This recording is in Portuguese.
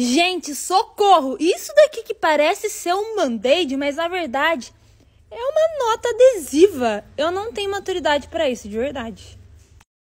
Gente, socorro! Isso daqui que parece ser um band-aid, mas na verdade é uma nota adesiva. Eu não tenho maturidade para isso, de verdade.